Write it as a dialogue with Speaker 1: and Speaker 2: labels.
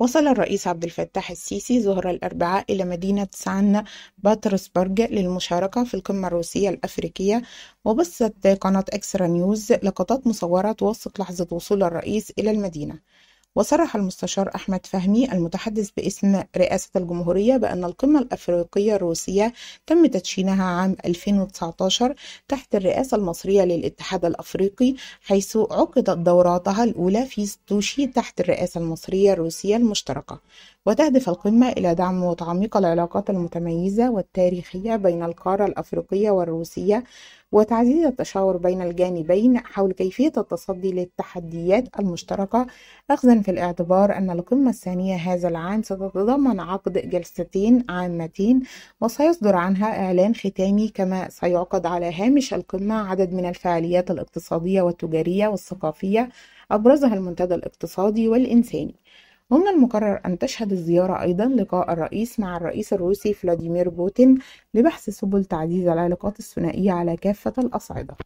Speaker 1: وصل الرئيس عبد الفتاح السيسي ظهر الأربعاء إلى مدينة سان بطرسبرج للمشاركة في القمة الروسية الأفريقية وبثت قناة إكسترا نيوز لقطات مصورة توثق لحظة وصول الرئيس إلى المدينة وصرح المستشار أحمد فهمي المتحدث باسم رئاسة الجمهورية بأن القمة الأفريقية الروسية تم تدشينها عام 2019 تحت الرئاسة المصرية للاتحاد الأفريقي حيث عقدت دوراتها الأولى في ستوشي تحت الرئاسة المصرية الروسية المشتركة وتهدف القمة إلى دعم وتعميق العلاقات المتميزة والتاريخية بين القارة الأفريقية والروسية وتعزيز التشاور بين الجانبين حول كيفية التصدي للتحديات المشتركة أخذا في الاعتبار أن القمة الثانية هذا العام ستتضمن عقد جلستين عامتين وسيصدر عنها إعلان ختامي كما سيعقد على هامش القمة عدد من الفعاليات الاقتصادية والتجارية والثقافية أبرزها المنتدى الاقتصادي والإنساني ومن المقرر أن تشهد الزيارة أيضا لقاء الرئيس مع الرئيس الروسي فلاديمير بوتين لبحث سبل تعزيز العلاقات الثنائية على كافة الأصعدة